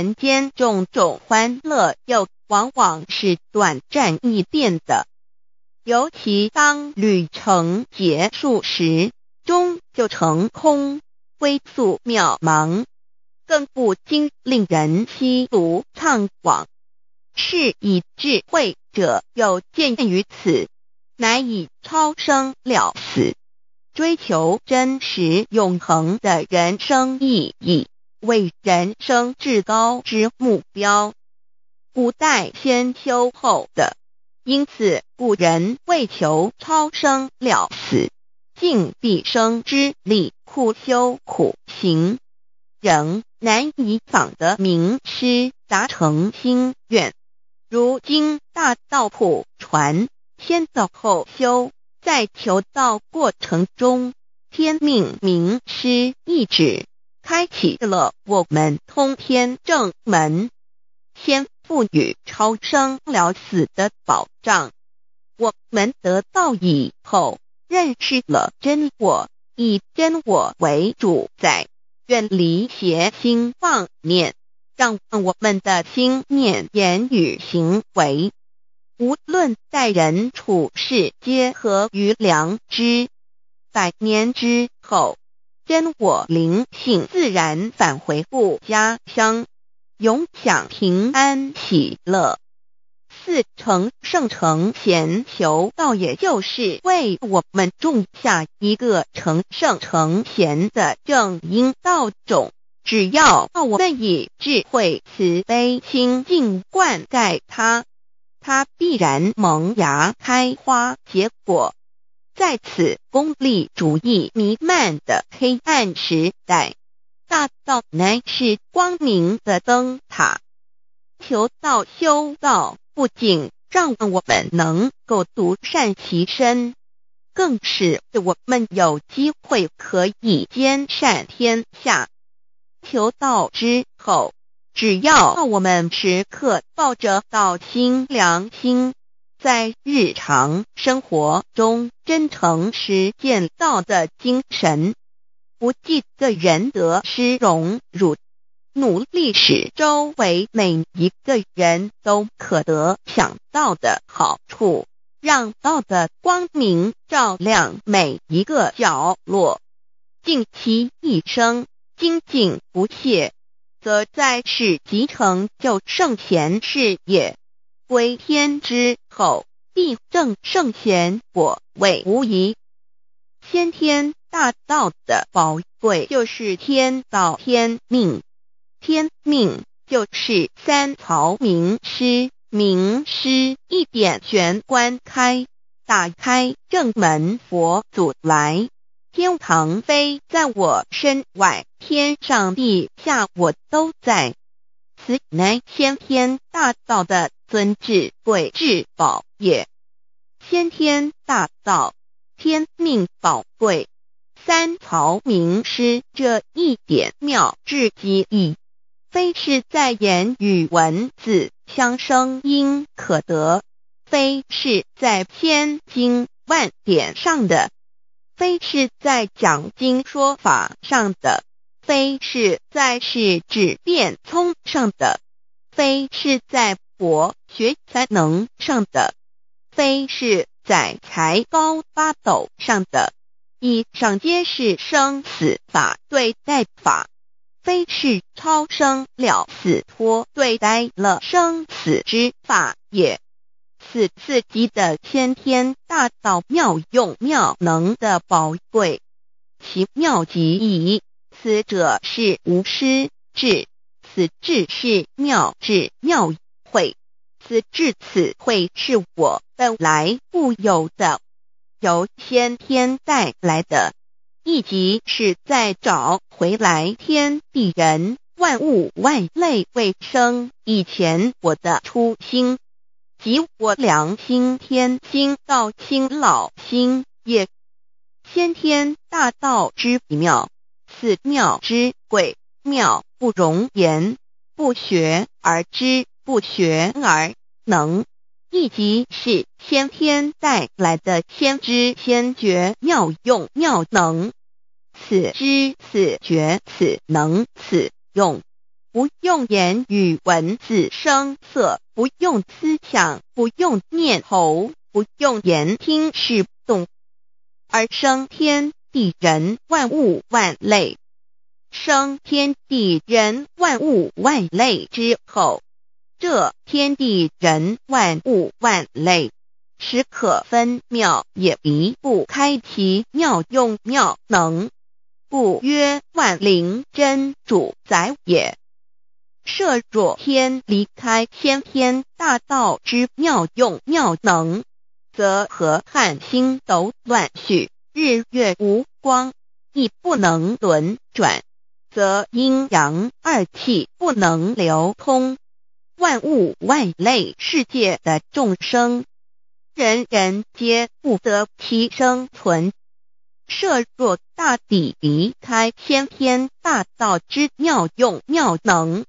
人间种种欢乐，又往往是短暂易变的，尤其当旅程结束时，终就成空，归宿渺茫，更不禁令人唏嘘怅惘。是以智慧者有见于此，乃以超生了死，追求真实永恒的人生意义。为人生至高之目标，古代先修后的，因此古人为求超生了死，尽毕生之力苦修苦行，仍难以访得名师达成心愿。如今大道普传，先道后修，在求道过程中，天命名师一指。开启了我们通天正门，先赋予超生了死的保障。我们得到以后，认识了真我，以真我为主宰，远离邪心妄念，让我们的心念、言语、行为，无论待人处事，皆合于良知。百年之后。真我灵性自然返回故家乡，永享平安喜乐。四成圣成贤求道，也就是为我们种下一个成圣成贤的正因道种。只要我们以智慧、慈悲、清净灌溉它，它必然萌芽、开花、结果。在此功利主义弥漫的黑暗时代，大道乃是光明的灯塔。求道修道，不仅让我们能够独善其身，更是我们有机会可以兼善天下。求道之后，只要我们时刻抱着道心良心。在日常生活中，真诚实践道的精神，不计个人得失荣辱，努力使周围每一个人都可得享道的好处，让道的光明照亮每一个角落。尽其一生精进不懈，则在世即成就圣贤事业。归天之后，必正圣贤果位无疑。先天大道的宝贵，就是天道天命。天命就是三曹名师，名师一点玄关开，打开正门佛祖来，天堂飞在我身外，天上地下我都在。此乃先天大道的。尊至贵至宝也，先天大道，天命宝贵。三曹名师这一点妙至极矣，非是在言语文字相生因可得，非是在千经万典上的，非是在讲经说法上的，非是在是指变聪上的，非是在佛。学才能上的，非是在财高八斗上的。以上皆是生死法对待法，非是超生了死脱对待了生死之法也。此次级的先天大道妙用妙能的宝贵，其妙极矣。此者是无师智，此智是妙智妙慧。至此，会是我本来固有的，由先天带来的。一即是再找回来，天地人万物万类未生以前，我的初心，即我良心。天心道心老心也。先天大道之妙，此妙之鬼妙不容言，不学而知，不学而。能，一即是先天带来的先知先觉妙用妙能，此知此觉此能此用，不用言语文字声色，不用思想，不用念头，不用言听是懂，而生天地人万物万类，生天地人万物万类之后。这天地人万物万类，实可分妙也，离不开其妙用妙能。故曰万灵真主宰也。设若天离开先天大道之妙用妙能，则河汉星斗乱序，日月无光，亦不能轮转，则阴阳二气不能流通。万物万类世界的众生，人人皆不得其生存。设若大抵离开先天大道之妙用妙能，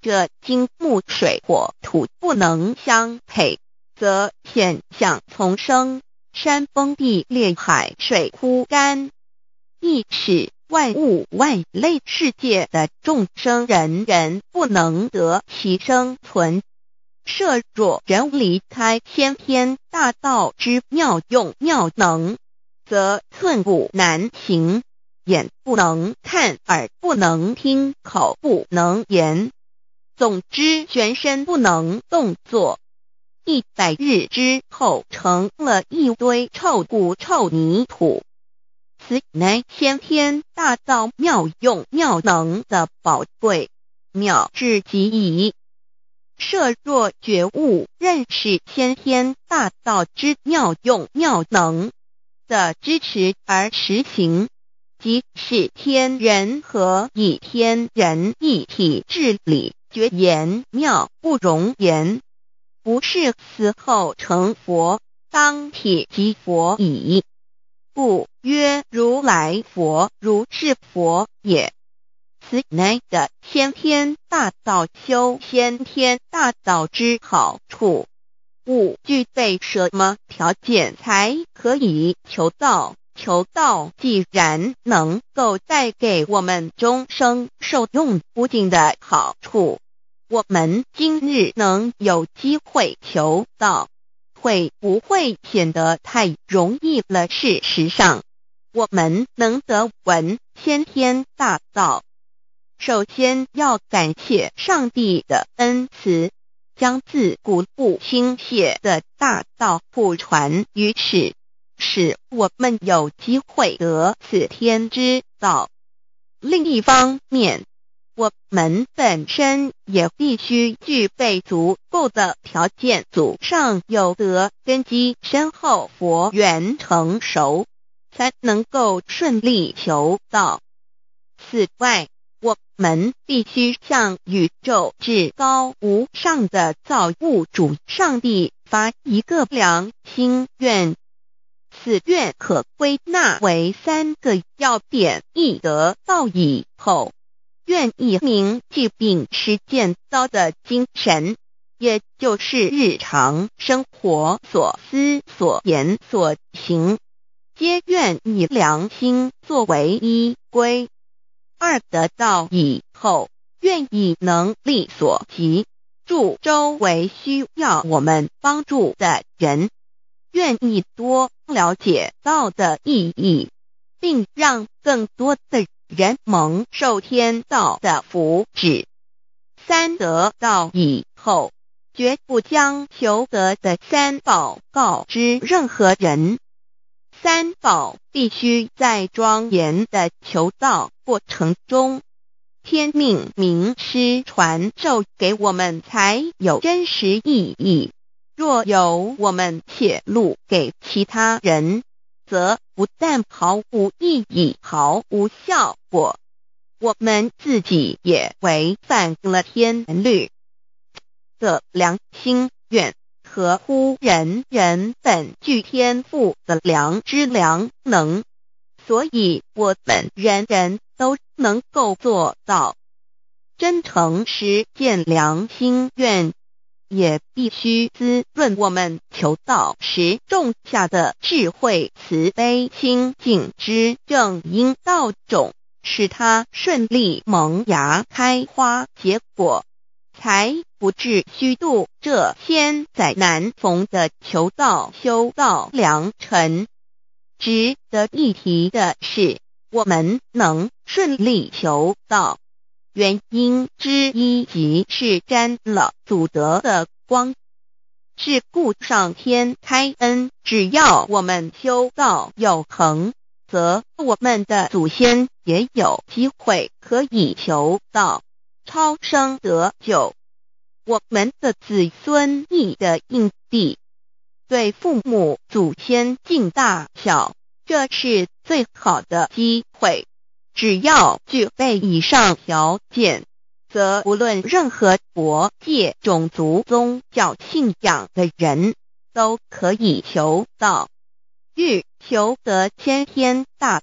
这金木水火土不能相配，则险象丛生，山崩地裂，海水枯干，一尺。万物万类世界的众生，人人不能得其生存。设若人离开先天大道之妙用妙能，则寸步难行。眼不能看，耳不能听，口不能言。总之，全身不能动作。一百日之后，成了一堆臭骨臭泥土。此乃先天大道妙用妙能的宝贵妙智极矣。设若觉悟认识先天大道之妙用妙能的支持而实行，即是天人合一、天人一体治理，绝言妙不容言。不是死后成佛，当体即佛矣。故曰，如来佛如是佛也。此乃的先天大道修先天大道之好处。吾具备什么条件才可以求道？求道既然能够带给我们终生受用不尽的好处，我们今日能有机会求道。会不会显得太容易了？事实上，我们能得闻先天大道，首先要感谢上帝的恩慈，将自古不倾泻的大道普传于此，使我们有机会得此天之道。另一方面，我们本身也必须具备足够的条件，祖上有德根基深厚，佛缘成熟，才能够顺利求道。此外，我们必须向宇宙至高无上的造物主上帝发一个良心愿。此愿可归纳为三个要点：一、得道以后。愿意铭记并实践道的精神，也就是日常生活所思所言所行，皆愿以良心作为依归。二得到以后，愿意能力所及助周围需要我们帮助的人，愿意多了解到道的意义，并让更多的。人蒙受天道的福祉，三得到以后，绝不将求得的三宝告知任何人。三宝必须在庄严的求道过程中，天命名师传授给我们才有真实意义。若有我们泄露给其他人，则不但毫无意义、毫无效果，我们自己也违反了天律的良心愿，合乎人人本具天赋的良知良能，所以我们人人都能够做到真诚实践良心愿。也必须滋润我们求道时种下的智慧、慈悲、清净之正因道种，使它顺利萌芽、开花、结果，才不至虚度这千载难逢的求道修道良辰。值得一提的是，我们能顺利求道。原因之一即是沾了祖德的光，是故上天开恩，只要我们修道有恒，则我们的祖先也有机会可以求道超生得救，我们的子孙亦得应地，对父母祖先敬大小，这是最好的机会。只要具备以上条件，则不论任何国界、种族、宗教、信仰的人，都可以求道。欲求得先天大。